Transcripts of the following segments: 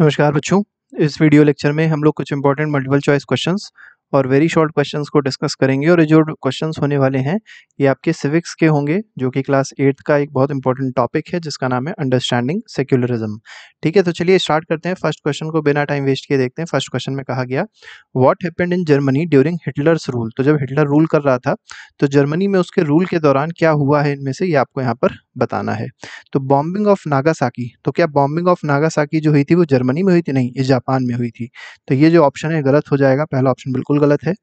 नमस्कार बच्चों इस वीडियो लेक्चर में हम लोग कुछ इंपॉर्टेंट मल्टीपल चॉइस क्वेश्चंस और वेरी शॉर्ट क्वेश्चंस को डिस्कस करेंगे और जो क्वेश्चंस होने वाले हैं ये आपके सिविक्स के होंगे जो कि क्लास एट्थ का एक बहुत इंपॉर्टेंट टॉपिक है जिसका नाम है अंडरस्टैंडिंग सेक्युलरिज्म ठीक है तो चलिए स्टार्ट करते हैं फर्स्ट क्वेश्चन को बिना टाइम वेस्ट किए देखते हैं फर्स्ट क्वेश्चन में कहा गया what happened in Germany during Hitler's rule तो जब हिटलर रूल कर रहा था तो जर्मनी में उसके रूल के दौरान क्या हुआ है इनमें से ये आपको यहाँ पर बताना है तो बॉम्बिंग ऑफ नागासाकी तो क्या बॉम्बिंग ऑफ नागासाकी जो हुई थी वो जर्मनी में हुई थी नहीं ये जापान में हुई थी तो ये जो ऑप्शन है गलत हो जाएगा पहला ऑप्शन बिल्कुल गलत है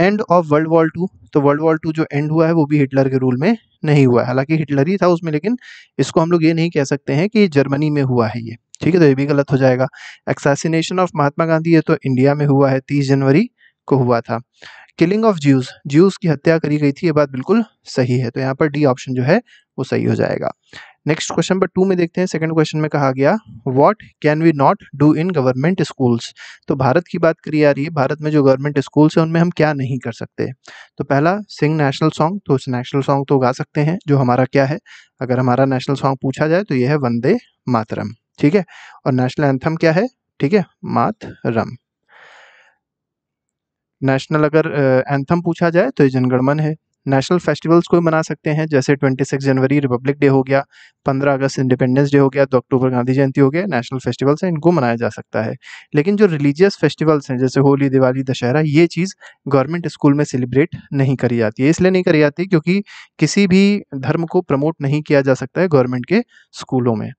end of world war two तो वर्ल्ड वॉर टू जो एंड हुआ है वो भी हिटलर के रूल में नहीं हुआ है हालांकि हिटलर ही था उसमें लेकिन इसको हम लोग ये नहीं कह सकते हैं कि जर्मनी में हुआ है ये ठीक है तो ये भी गलत हो जाएगा एक्सासिनेशन ऑफ महात्मा गांधी ये तो इंडिया में हुआ है तीस जनवरी को हुआ था किलिंग ऑफ ज्यूज ज्यूज की हत्या करी गई थी ये बात बिल्कुल सही है तो यहाँ पर डी ऑप्शन जो है वो सही हो जाएगा नेक्स्ट क्वेश्चन नंबर टू में देखते हैं सेकंड क्वेश्चन में कहा गया what can we not do in government schools तो भारत की बात करी जा रही है भारत में जो गवर्नमेंट स्कूल्स हैं उनमें हम क्या नहीं कर सकते तो पहला सिंग नेशनल सॉन्ग तो उस नेशनल सॉन्ग तो गा सकते हैं जो हमारा क्या है अगर हमारा नेशनल सॉन्ग पूछा जाए तो यह है वंदे मातरम ठीक है और नेशनल एंथम क्या है ठीक है मातरम नेशनल अगर एंथम पूछा जाए तो ये जनगणमन है नेशनल फेस्टिवल्स को मना सकते हैं जैसे 26 जनवरी रिपब्लिक डे हो गया 15 अगस्त इंडिपेंडेंस डे हो गया दो अक्टूबर गांधी जयंती हो गया नेशनल फेस्टिवल्स हैं इनको मनाया जा सकता है लेकिन जो रिलीजियस फेस्टिवल्स हैं जैसे होली दिवाली दशहरा ये चीज़ गवर्नमेंट स्कूल में सेलिब्रेट नहीं करी जाती है इसलिए नहीं करी जाती क्योंकि किसी भी धर्म को प्रमोट नहीं किया जा सकता है गवर्नमेंट के स्कूलों में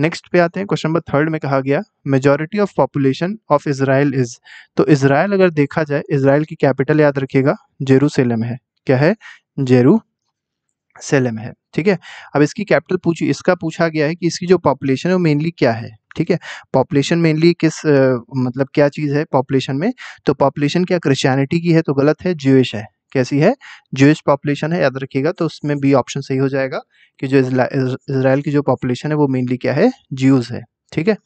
नेक्स्ट पे आते हैं क्वेश्चन नंबर थर्ड में कहा गया majority of population of Israel is तो इसराइल अगर देखा जाए इसराइल की कैपिटल याद रखिएगा जेरूसलम है क्या है जेरू सेलम है ठीक है अब इसकी कैपिटल पूछ इसका पूछा गया है कि इसकी जो पॉपुलेशन है वो मेनली क्या है ठीक है पॉपुलेशन मेनली किस आ, मतलब क्या चीज़ है पॉपुलेशन में तो पॉपुलेशन क्या क्रिश्चियनिटी की है तो गलत है ज्यूश है कैसी है ज्यूश पॉपुलेशन है याद रखिएगा तो उसमें बी ऑप्शन सही हो जाएगा कि जो इसराइल की जो पॉपुलेशन है वो मेनली क्या है ज्यूज़ है ठीक है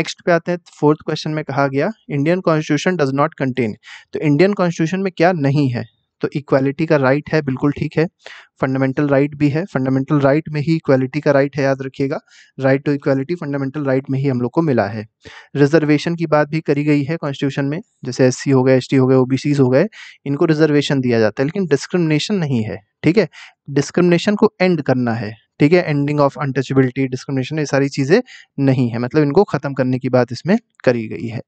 नेक्स्ट पे आते हैं फोर्थ क्वेश्चन में कहा गया Indian constitution does not contain तो इंडियन कॉन्स्टिट्यूशन में क्या नहीं है तो इक्वालिटी का राइट right है बिल्कुल ठीक है फंडामेंटल राइट right भी है फंडामेंटल राइट right में ही इक्वालिटी का राइट है याद रखिएगा right to equality fundamental right में ही हम लोग को मिला है रिजर्वेशन की बात भी करी गई है कॉन्स्टिट्यूशन में जैसे एस हो गए एस हो गए ओ हो गए इनको रिजर्वेशन दिया जाता है लेकिन डिस्क्रिमिनेशन नहीं है ठीक है डिस्क्रिमिनेशन को एंड करना है ठीक है एंडिंग ऑफ अनटचेबिलिटी डिस्क्रिमिनेशन ये सारी चीज़ें नहीं है मतलब इनको ख़त्म करने की बात इसमें करी गई है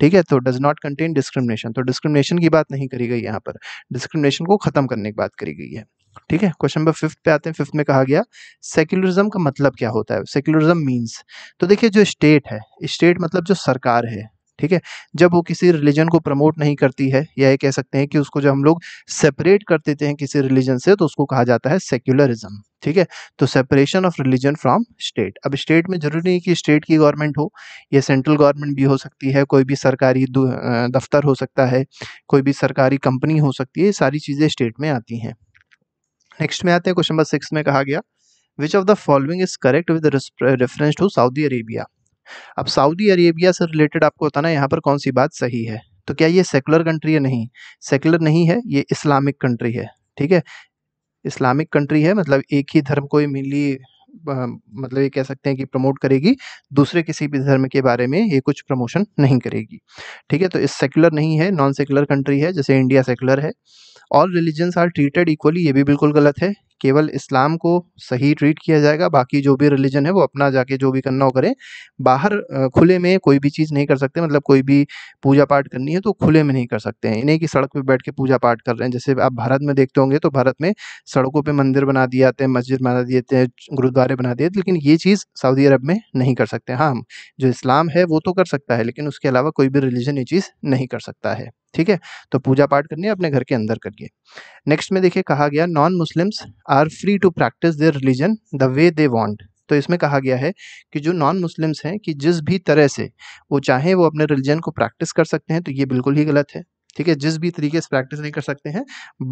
ठीक है तो डज नॉट कंटेन डिस्क्रिमिनेशन तो डिस्क्रिमिनेशन की बात नहीं करी गई यहाँ पर डिस्क्रिमिनेशन को ख़त्म करने की बात करी गई है ठीक है क्वेश्चन नंबर फिफ्थ पे आते हैं फिफ्थ में कहा गया सेक्युलरिज्म का मतलब क्या होता है सेक्युलरिज्म मींस तो देखिए जो स्टेट है स्टेट मतलब जो सरकार है ठीक है जब वो किसी रिलीजन को प्रमोट नहीं करती है या ये कह सकते हैं कि उसको जब हम लोग सेपरेट कर देते हैं किसी रिलीजन से तो उसको कहा जाता है सेक्युलरिज्म ठीक है तो separation of religion from state अब स्टेट में जरूरी नहीं कि स्टेट की गवर्नमेंट हो या सेंट्रल गवर्नमेंट भी हो सकती है कोई भी सरकारी दफ्तर हो सकता है कोई भी सरकारी कंपनी हो सकती है ये सारी चीज़ें स्टेट में आती हैं नेक्स्ट में आते हैं क्वेश्चन नंबर सिक्स में कहा गया which of the following is correct with reference to Saudi Arabia अब सऊदी अरेबिया से रिलेटेड आपको बताना ना यहाँ पर कौन सी बात सही है तो क्या ये सेकुलर कंट्री है नहीं सेकुलर नहीं है ये इस्लामिक कंट्री है ठीक है इस्लामिक कंट्री है मतलब एक ही धर्म को ही मिली मतलब ये कह सकते हैं कि प्रमोट करेगी दूसरे किसी भी धर्म के बारे में ये कुछ प्रमोशन नहीं करेगी ठीक है तो इस सेकुलर नहीं है नॉन सेकुलर कंट्री है जैसे इंडिया सेकुलर है all religions are treated equally ये भी बिल्कुल गलत है केवल इस्लाम को सही ट्रीट किया जाएगा बाकी जो भी रिलीजन है वो अपना जाके जो भी करना हो करें बाहर खुले में कोई भी चीज़ नहीं कर सकते मतलब कोई भी पूजा पाठ करनी है तो खुले में नहीं कर सकते हैं इन्हें कि सड़क पर बैठ के पूजा पाठ कर रहे हैं जैसे आप भारत में देखते होंगे तो भारत में सड़कों पर मंदिर बना दिए जाते हैं मस्जिद बना दिए जाते हैं गुरुद्वारे बना दिए लेकिन ये चीज़ सऊदी अरब में नहीं कर सकते हाँ जो इस्लाम है वो तो कर सकता है लेकिन उसके अलावा कोई भी रिलीजन ये चीज़ नहीं कर सकता है ठीक है तो पूजा पाठ करनी है अपने घर के अंदर करिए नेक्स्ट में देखिए कहा गया non Muslims are free to practice their religion the way they want तो इसमें कहा गया है कि जो नॉन मुस्लिम्स हैं कि जिस भी तरह से वो चाहें वो अपने रिलीजन को प्रैक्टिस कर सकते हैं तो ये बिल्कुल ही गलत है ठीक है जिस भी तरीके से प्रैक्टिस नहीं कर सकते हैं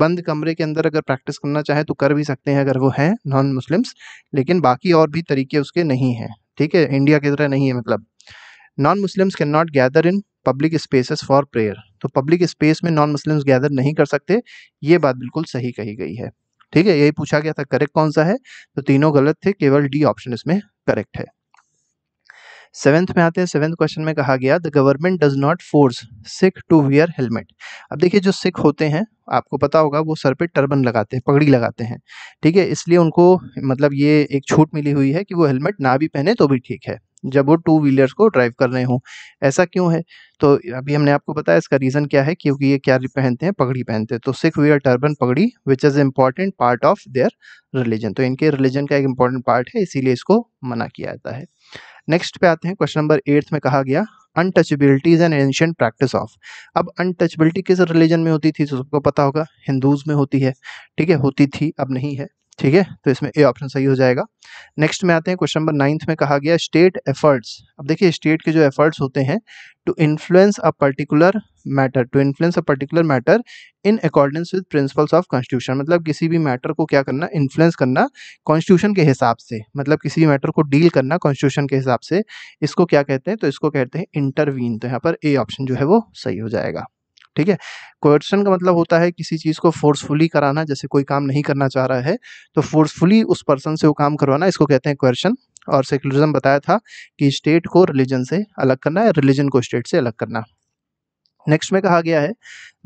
बंद कमरे के अंदर अगर प्रैक्टिस करना चाहें तो कर भी सकते हैं अगर वो हैं नॉन मुस्लिम्स लेकिन बाकी और भी तरीके उसके नहीं हैं ठीक है इंडिया की तरह नहीं है मतलब non Muslims can not gather in public spaces for prayer तो पब्लिक स्पेस में नॉन मुस्लिम्स गैदर नहीं कर सकते ये बात बिल्कुल सही कही गई है ठीक है यही पूछा गया था करेक्ट कौन सा है तो तीनों गलत थे केवल डी ऑप्शन इसमें करेक्ट है सेवेंथ में आते हैं सेवेंथ क्वेश्चन में कहा गया the government does not force Sikh to wear helmet अब देखिए जो सिख होते हैं आपको पता होगा वो सर पे टर्बन लगाते हैं पगड़ी लगाते हैं ठीक है इसलिए उनको मतलब ये एक छूट मिली हुई है कि वो हेलमेट ना भी पहने तो भी ठीक है जब वो टू व्हीलर्स को ड्राइव कर रहे हों ऐसा क्यों है तो अभी हमने आपको बताया इसका रीज़न क्या है क्योंकि ये क्या पहनते हैं पगड़ी पहनते हैं तो सिख वियर टर्बन पगड़ी which is important part of their religion तो इनके रिलीजन का एक इम्पॉर्टेंट पार्ट है इसीलिए इसको मना किया जाता है नेक्स्ट पे आते हैं क्वेश्चन नंबर एट्थ में कहा गया untouchability is an ancient practice of अब अनटचबिलिटी किस रिलीजन में होती थी तो सबको पता होगा हिंदूज़ में होती है ठीक है होती थी अब नहीं है ठीक है तो इसमें ए ऑप्शन सही हो जाएगा नेक्स्ट में आते हैं क्वेश्चन नंबर नाइन्थ में कहा गया स्टेट एफर्ट्स अब देखिए स्टेट के जो एफर्ट्स होते हैं to influence a particular matter to influence a particular matter in accordance with principles of constitution मतलब किसी भी मैटर को क्या करना इन्फ्लुएंस करना कॉन्स्टिट्यूशन के हिसाब से मतलब किसी भी मैटर को डील करना कॉन्स्टिट्यूशन के हिसाब से इसको क्या कहते हैं तो इसको कहते हैं इंटरवीन तो यहाँ पर ए ऑप्शन जो है वो सही हो जाएगा ठीक है कोएक्शन का मतलब होता है किसी चीज़ को फोर्सफुली कराना जैसे कोई काम नहीं करना चाह रहा है तो फोर्सफुली उस पर्सन से वो काम करवाना इसको कहते हैं क्वेश्चन और सेकुलरिज्म बताया था कि स्टेट को रिलीजन से अलग करना है रिलीजन को स्टेट से अलग करना नेक्स्ट में कहा गया है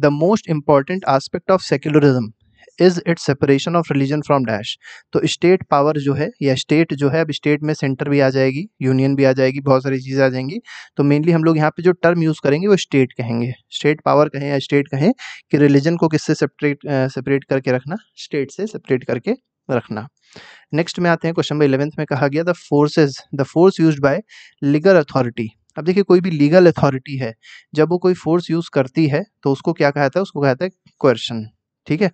the most important aspect of secularism is its separation of religion from dash तो स्टेट पावर जो है या स्टेट जो है अब स्टेट में सेंटर भी आ जाएगी यूनियन भी आ जाएगी बहुत सारी चीज़ें आ जाएंगी तो मेनली हम लोग यहाँ पे जो टर्म यूज़ करेंगे वो स्टेट कहेंगे स्टेट पावर कहें या स्टेट कहें कि रिलीजन को किससे सेपरेट सेपरेट करके रखना स्टेट से सेपरेट करके रखना नेक्स्ट में आते हैं क्वेश्चन नंबर इलेवेंथ में कहा गया the forces the force use by legal authority अब देखिए कोई भी लीगल अथॉरिटी है जब वो कोई फोर्स यूज़ करती है तो उसको क्या कहता है उसको कहता है क्वेश्चन ठीक है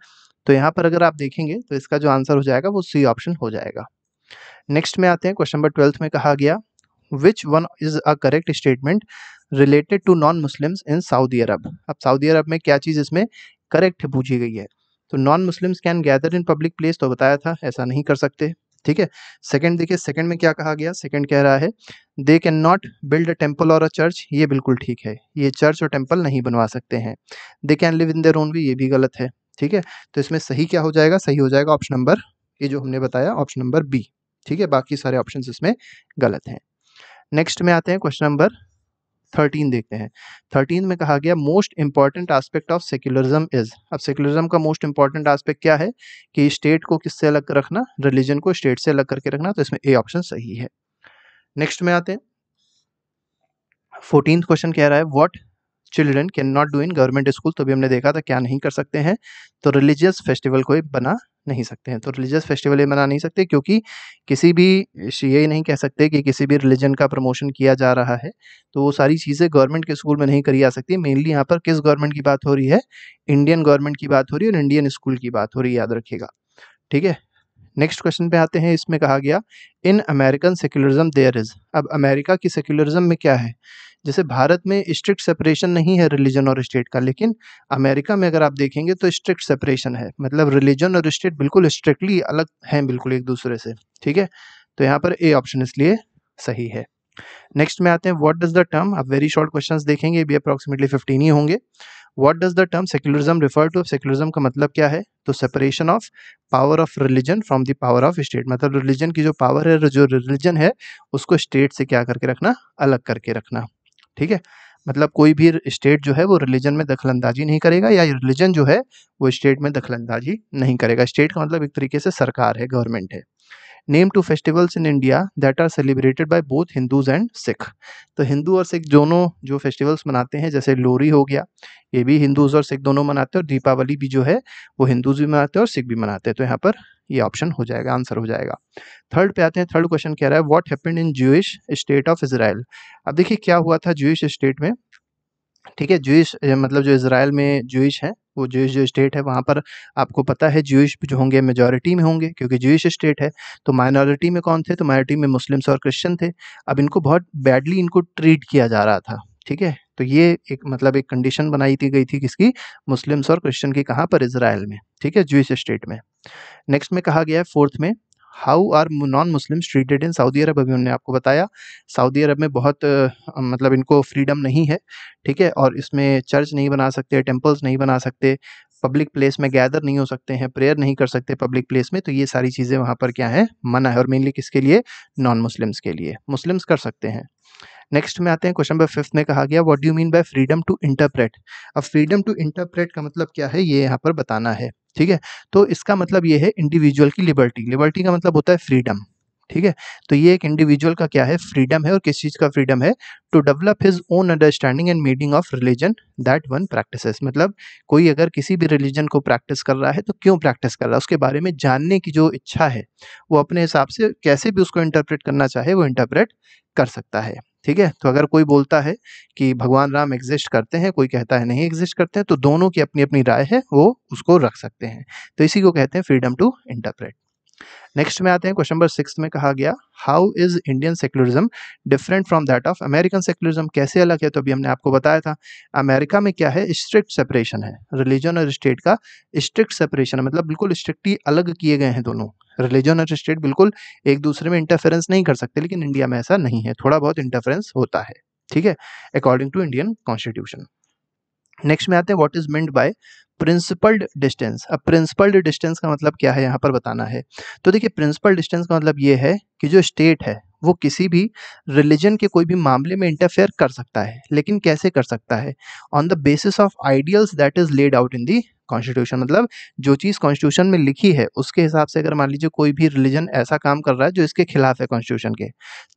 तो यहाँ पर अगर आप देखेंगे तो इसका जो आंसर हो जाएगा वो सी ऑप्शन हो जाएगा नेक्स्ट में आते हैं क्वेश्चन नंबर ट्वेल्थ में कहा गया which one is a correct statement related to non Muslims in Saudi Arabia अब सऊदी अरब में क्या चीज़ इसमें करेक्ट पूछी गई है तो non Muslims can gather in public place तो बताया था ऐसा नहीं कर सकते ठीक है सेकंड देखिए सेकंड में क्या कहा गया सेकंड कह रहा है they can not build a temple or a church ये बिल्कुल ठीक है ये चर्च और टेम्पल नहीं बनवा सकते हैं they can live in their own भी ये भी गलत है ठीक है तो इसमें सही क्या हो जाएगा सही हो जाएगा ऑप्शन नंबर ये जो हमने बताया ऑप्शन नंबर बी ठीक है बाकी सारे ऑप्शन इसमें गलत हैं नेक्स्ट में आते हैं क्वेश्चन नंबर थर्टीन देखते हैं थर्टीन में कहा गया most important aspect of secularism is अब सेक्युलरिज्म का मोस्ट इंपॉर्टेंट आस्पेक्ट क्या है कि स्टेट को किससे अलग रखना रिलीजन को स्टेट से अलग करके रखना तो इसमें ए ऑप्शन सही है नेक्स्ट में आते हैं फोर्टीन क्वेश्चन कह रहा है what children can not do in government school तो भी हमने देखा था क्या नहीं कर सकते हैं तो रिलीजियस फेस्टिवल कोई बना नहीं सकते हैं तो रिलीजियस फेस्टिवल ये मना नहीं सकते क्योंकि किसी भी ये नहीं कह सकते कि किसी भी रिलीजन का प्रमोशन किया जा रहा है तो वो सारी चीज़ें गवर्नमेंट के स्कूल में नहीं करी जा सकती मेनली यहाँ पर किस गवर्नमेंट की बात हो रही है इंडियन गवर्नमेंट की बात हो रही है और इंडियन स्कूल की बात हो रही है याद रखिएगा ठीक है नेक्स्ट क्वेश्चन पे आते हैं इसमें कहा गया in American secularism there is अब अमेरिका की सेक्युलरिज्म में क्या है जैसे भारत में स्ट्रिक्ट सेपरेशन नहीं है रिलीजन और स्टेट का लेकिन अमेरिका में अगर आप देखेंगे तो स्ट्रिक्ट सेपरेशन है मतलब रिलीजन और स्टेट बिल्कुल स्ट्रिक्टली अलग हैं बिल्कुल एक दूसरे से ठीक है तो यहाँ पर ए ऑप्शन इसलिए सही है नेक्स्ट में आते हैं व्हाट डज द टर्म आप वेरी शॉर्ट क्वेश्चंस देखेंगे भी अप्रॉक्सीमेटली फिफ्टीन ही होंगे what does the term secularism refer to secularism का मतलब क्या है तो separation of power of religion from the power of state मतलब रिलीजन की जो पावर है जो रिलीजन है उसको स्टेट से क्या करके रखना अलग करके रखना ठीक है मतलब कोई भी स्टेट जो है वो रिलीजन में दखलंदाजी नहीं करेगा या रिलीजन जो है वो स्टेट में दखलंदाजी नहीं करेगा स्टेट का मतलब एक तरीके से सरकार है गवर्नमेंट है name two festivals in India that are celebrated by both Hindus and Sikh तो हिंदू और सिख दोनों जो फेस्टिवल्स मनाते हैं जैसे लोरी हो गया ये भी हिंदूज और सिख दोनों मनाते हैं और दीपावली भी जो है वो हिंदूज भी मनाते हैं और सिख भी मनाते हैं तो यहाँ पर ये ऑप्शन हो जाएगा आंसर हो जाएगा थर्ड पे आते हैं थर्ड क्वेश्चन कह रहा है what happened in Jewish state of Israel अब देखिए क्या हुआ था जूश स्टेट में ठीक है जूश मतलब जो इसराइल में जूश है वो जूश जो स्टेट है वहाँ पर आपको पता है जूश जो होंगे मेजोरिटी में होंगे क्योंकि जूश स्टेट है तो माइनॉरिटी में कौन थे तो माइनॉरिटी में मुस्लिम्स और क्रिश्चियन थे अब इनको बहुत बैडली इनको ट्रीट किया जा रहा था ठीक है तो ये एक मतलब एक कंडीशन बनाई थी गई थी किसकी मुस्लिम्स और क्रिश्चियन की कहाँ पर इसराइल में ठीक है जूस स्टेट में नेक्स्ट में कहा गया है फोर्थ में how are non Muslims treated in Saudi Arabia अभी उन्होंने आपको बताया सऊदी अरब में बहुत मतलब इनको फ्रीडम नहीं है ठीक है और इसमें चर्च नहीं बना सकते टेम्पल्स नहीं बना सकते पब्लिक प्लेस में गैदर नहीं हो सकते हैं प्रेयर नहीं कर सकते पब्लिक प्लेस में तो ये सारी चीज़ें वहाँ पर क्या है मना है और मेनली किसके लिए नॉन मुस्लिम्स के लिए मुस्लिम्स कर सकते हैं नेक्स्ट में आते हैं क्वेश्चन नंबर फिफ्थ में कहा गया what do mean by freedom to interpret अब फ्रीडम टू इंटरप्रेट का मतलब क्या है ये यहाँ पर बताना है ठीक है तो इसका मतलब ये है इंडिविजुअल की लिबर्टी लिबर्टी का मतलब होता है फ्रीडम ठीक है तो ये एक इंडिविजुअल का क्या है फ्रीडम है और किस चीज़ का फ्रीडम है to develop his own understanding and meaning of religion that one practice मतलब कोई अगर किसी भी रिलीजन को प्रैक्टिस कर रहा है तो क्यों प्रैक्टिस कर रहा है उसके बारे में जानने की जो इच्छा है वो अपने हिसाब से कैसे भी उसको इंटरप्रेट करना चाहे वो इंटरप्रेट कर सकता है ठीक है तो अगर कोई बोलता है कि भगवान राम एग्जिस्ट करते हैं कोई कहता है नहीं एग्जिस्ट करते हैं तो दोनों की अपनी अपनी राय है वो उसको रख सकते हैं तो इसी को कहते हैं फ्रीडम टू इंटरप्रेट नेक्स्ट में आते हैं क्वेश्चन नंबर सिक्स में कहा गया how is Indian secularism different from that of American secularism कैसे अलग है तो अभी हमने आपको बताया था अमेरिका में क्या है स्ट्रिक्ट सेपरेशन है रिलीजन और स्टेट का स्ट्रिक्ट सेपरेशन है मतलब बिल्कुल स्ट्रिक्टली अलग किए गए हैं दोनों रिलीजन और स्टेट बिल्कुल एक दूसरे में इंटरफेरेंस नहीं कर सकते लेकिन इंडिया में ऐसा नहीं है थोड़ा बहुत इंटरफेरेंस होता है ठीक है according to Indian constitution next में आते हैं what is meant by principled distance अब प्रिंसिपल्ड डिस्टेंस का मतलब क्या है यहाँ पर बताना है तो देखिए प्रिंसिपल डिस्टेंस का मतलब ये है कि जो स्टेट है वो किसी भी रिलीजन के कोई भी मामले में इंटरफेयर कर सकता है लेकिन कैसे कर सकता है on the basis of ideals that is laid out in the constitution मतलब जो चीज़ कॉन्स्टिट्यूशन में लिखी है उसके हिसाब से अगर मान लीजिए कोई भी रिलीजन ऐसा काम कर रहा है जो इसके खिलाफ है कॉन्स्टिट्यूशन के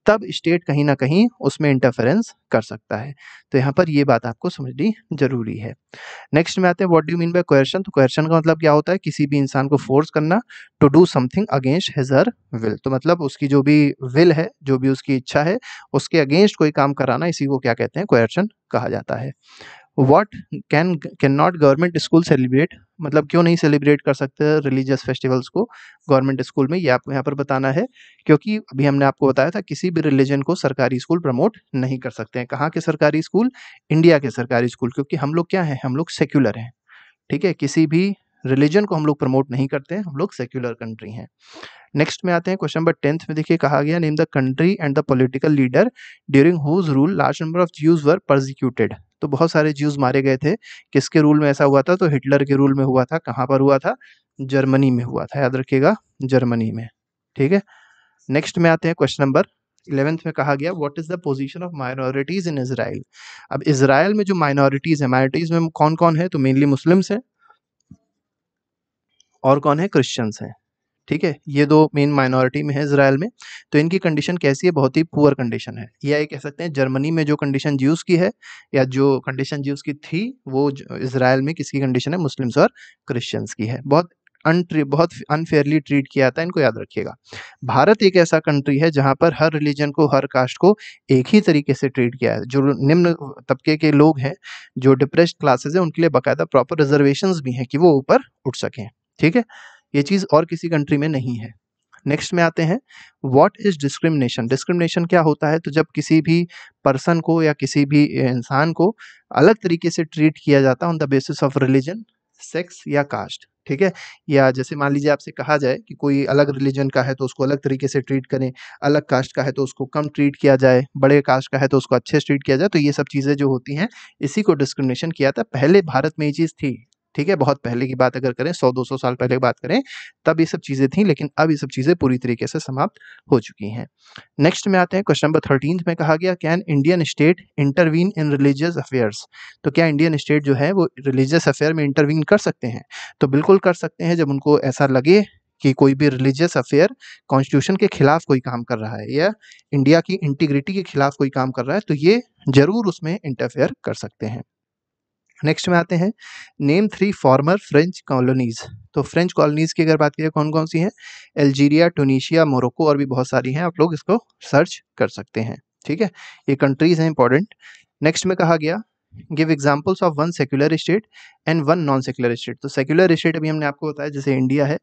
तब स्टेट कहीं ना कहीं उसमें इंटरफेरेंस कर सकता है तो यहाँ पर ये बात आपको समझनी जरूरी है नेक्स्ट में आते हैं what do mean by question तो क्वेश्चन का मतलब क्या होता है किसी भी इंसान को फोर्स करना to do something against his her will तो मतलब उसकी जो भी विल है जो भी उसकी इच्छा है उसके अगेंस्ट कोई काम कराना इसी को क्या कहते हैं क्वेश्चन कहा जाता है what can can not government school celebrate मतलब क्यों नहीं सेलिब्रेट कर सकते रिलीजियस फेस्टिवल्स को गवर्नमेंट स्कूल में ये यह आपको यहाँ पर बताना है क्योंकि अभी हमने आपको बताया था किसी भी रिलीजन को सरकारी स्कूल प्रमोट नहीं कर सकते हैं कहाँ के सरकारी स्कूल इंडिया के सरकारी स्कूल क्योंकि हम लोग क्या हैं हम लोग सेक्युलर हैं ठीक है किसी भी रिलीजन को हम लोग प्रमोट नहीं करते हैं हम लोग सेक्युलर कंट्री हैं नेक्स्ट में आते हैं क्वेश्चन नंबर टेंथ में देखिए कहा गया name the country and the political leader during whose rule large number of Jews were prosecuted तो बहुत सारे ज्यूज मारे गए थे किसके रूल में ऐसा हुआ था तो हिटलर के रूल में हुआ था कहाँ पर हुआ था जर्मनी में हुआ था याद रखिएगा जर्मनी में ठीक है नेक्स्ट में आते हैं क्वेश्चन नंबर इलेवेंथ में कहा गया what is the position of minorities in Israel अब इसराइल में जो माइनॉरिटीज़ है माइनॉरिटीज़ में कौन कौन है तो मेनली मुस्लिम्स हैं और कौन है क्रिश्चियंस हैं ठीक है ये दो मेन माइनॉरिटी में है इसराइल में तो इनकी कंडीशन कैसी है बहुत ही पुअर कंडीशन है या ये कह सकते हैं जर्मनी में जो कंडीशन ज्यूस की है या जो कंडीशन ज्यूस की थी वो इसराइल में किसकी कंडीशन है मुस्लिम्स और क्रिश्चियंस की है बहुत अनट्री बहुत अनफेयरली ट्रीट किया जाता है इनको याद रखिएगा भारत एक ऐसा कंट्री है जहाँ पर हर रिलीजन को हर कास्ट को एक ही तरीके से ट्रीट किया है जो निम्न तबके के लोग हैं जो डिप्रेस्ड क्लासेज हैं उनके लिए बाकायदा प्रॉपर रिजर्वेशन भी हैं कि वो ऊपर उठ सकें ठीक है ये चीज़ और किसी कंट्री में नहीं है नेक्स्ट में आते हैं व्हाट इज़ डिस्क्रिमिनेशन डिस्क्रिमिनेशन क्या होता है तो जब किसी भी पर्सन को या किसी भी इंसान को अलग तरीके से ट्रीट किया जाता है on the basis of religion sex या कास्ट ठीक है या जैसे मान लीजिए आपसे कहा जाए कि कोई अलग रिलीजन का है तो उसको अलग तरीके से ट्रीट करें अलग कास्ट का है तो उसको कम ट्रीट किया जाए बड़े कास्ट का है तो उसको अच्छे से ट्रीट किया जाए तो ये सब चीज़ें जो होती हैं इसी को डिस्क्रिमिनेशन किया था पहले भारत में ये चीज़ थी ठीक है बहुत पहले की बात अगर करें 100-200 साल पहले की बात करें तब ये सब चीज़ें थी लेकिन अब ये सब चीज़ें पूरी तरीके से समाप्त हो चुकी हैं नेक्स्ट में आते हैं क्वेश्चन नंबर थर्टीन में कहा गया can Indian state intervene in religious affairs तो क्या इंडियन स्टेट जो है वो रिलीजियस अफेयर में इंटरवीन कर सकते हैं तो बिल्कुल कर सकते हैं जब उनको ऐसा लगे कि कोई भी रिलीजियस अफेयर कॉन्स्टिट्यूशन के खिलाफ कोई काम कर रहा है या इंडिया की इंटीग्रिटी के खिलाफ कोई काम कर रहा है तो ये ज़रूर उसमें इंटरफेयर कर सकते हैं नेक्स्ट में आते हैं name three former French colonies तो फ्रेंच कॉलोनीज़ की अगर बात करें कौन कौन सी हैं अल्जीरिया टूनीशिया मोरक्को और भी बहुत सारी हैं आप लोग इसको सर्च कर सकते हैं ठीक है ये कंट्रीज़ हैं इंपॉर्टेंट नेक्स्ट में कहा गया give examples of one secular state and one non secular state तो सेक्युलर स्टेट अभी हमने आपको बताया जैसे इंडिया है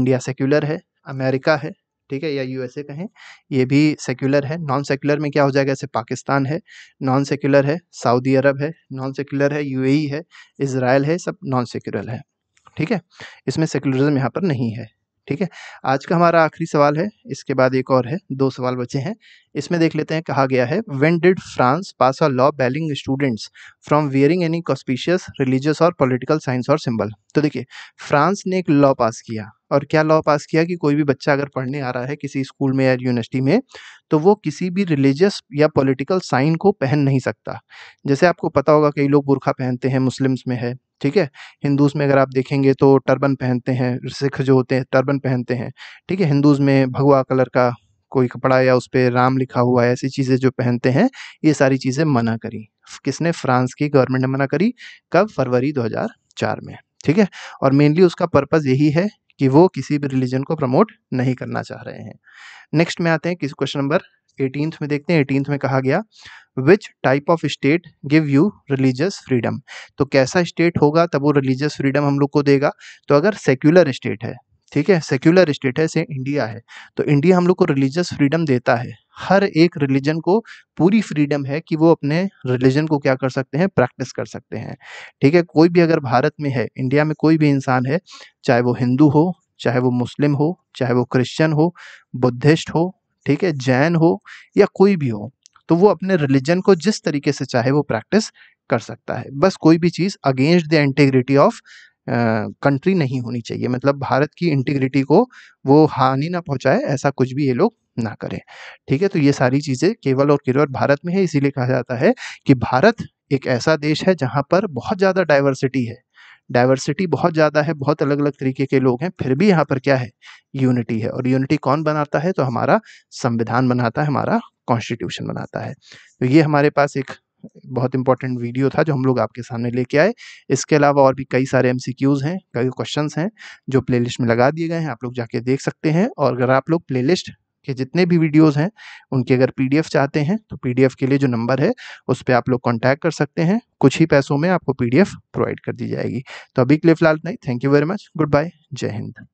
इंडिया सेक्युलर है अमेरिका है ठीक है या यूएसए कहें ये भी सेक्युलर है नॉन सेक्युलर में क्या हो जाएगा जैसे पाकिस्तान है नॉन सेक्युलर है सऊदी अरब है नॉन सेक्युलर है यूएई e है इसराइल है सब नॉन सेक्युलर है ठीक है इसमें सेक्युलरिज्म यहाँ पर नहीं है ठीक है आज का हमारा आखिरी सवाल है इसके बाद एक और है दो सवाल बचे हैं इसमें देख लेते हैं कहा गया है when did France pass a law banning students from wearing any conspicuous religious or political signs or symbol तो देखिए फ्रांस ने एक लॉ पास किया और क्या लॉ पास किया कि कोई भी बच्चा अगर पढ़ने आ रहा है किसी स्कूल में या यूनिवर्सिटी में तो वो किसी भी रिलीजियस या पॉलिटिकल साइन को पहन नहीं सकता जैसे आपको पता होगा कई लोग बुरखा पहनते हैं मुस्लिम्स में है ठीक है हिंदूज़ में अगर आप देखेंगे तो टर्बन पहनते हैं सिख जो होते हैं टर्बन पहनते हैं ठीक है हिंदूज़ में भगवा कलर का कोई कपड़ा या उस पर राम लिखा हुआ है ऐसी चीज़ें जो पहनते हैं ये सारी चीज़ें मना करी किसने फ्रांस की गवर्नमेंट ने मना करी कब फरवरी 2004 में ठीक है और मेनली उसका पर्पज़ यही है कि वो किसी भी रिलीजन को प्रमोट नहीं करना चाह रहे हैं नेक्स्ट में आते हैं किस क्वेश्चन नंबर एटीनथ में देखते हैं एटीनथ में कहा गया which type of state give you religious freedom तो कैसा स्टेट होगा तब वो रिलीजियस फ्रीडम हम लोग को देगा तो अगर सेक्युलर स्टेट है ठीक है सेक्युलर स्टेट है से इंडिया है तो इंडिया हम लोग को रिलीजियस फ्रीडम देता है हर एक रिलीजन को पूरी फ्रीडम है कि वो अपने रिलीजन को क्या कर सकते हैं प्रैक्टिस कर सकते हैं ठीक है कोई भी अगर भारत में है इंडिया में कोई भी इंसान है चाहे वो हिंदू हो चाहे वो मुस्लिम हो चाहे वो क्रिश्चन हो बुद्धिस्ट हो ठीक है जैन हो या कोई भी हो तो वो अपने रिलीजन को जिस तरीके से चाहे वो प्रैक्टिस कर सकता है बस कोई भी चीज़ against the integrity of country नहीं होनी चाहिए मतलब भारत की इंटीग्रिटी को वो हानि ना पहुंचाए ऐसा कुछ भी ये लोग ना करें ठीक है तो ये सारी चीज़ें केवल और केवल भारत में है इसीलिए कहा जाता है कि भारत एक ऐसा देश है जहाँ पर बहुत ज़्यादा डाइवर्सिटी है डाइवर्सिटी बहुत ज़्यादा है बहुत अलग अलग तरीके के लोग हैं फिर भी यहाँ पर क्या है यूनिटी है और यूनिटी कौन बनाता है तो हमारा संविधान बनाता है हमारा कॉन्स्टिट्यूशन बनाता है तो ये हमारे पास एक बहुत इंपॉर्टेंट वीडियो था जो हम लोग आपके सामने लेके आए इसके अलावा और भी कई सारे एम हैं कई क्वेश्चन हैं जो लिस्ट में लगा दिए गए हैं आप लोग जाके देख सकते हैं और अगर आप लोग लिस्ट के जितने भी वीडियोस हैं उनके अगर पीडीएफ चाहते हैं तो पीडीएफ के लिए जो नंबर है उस पर आप लोग कांटेक्ट कर सकते हैं कुछ ही पैसों में आपको पीडीएफ प्रोवाइड कर दी जाएगी तो अभी के लिए फिलहाल नहीं thank you very much good bye जय हिंद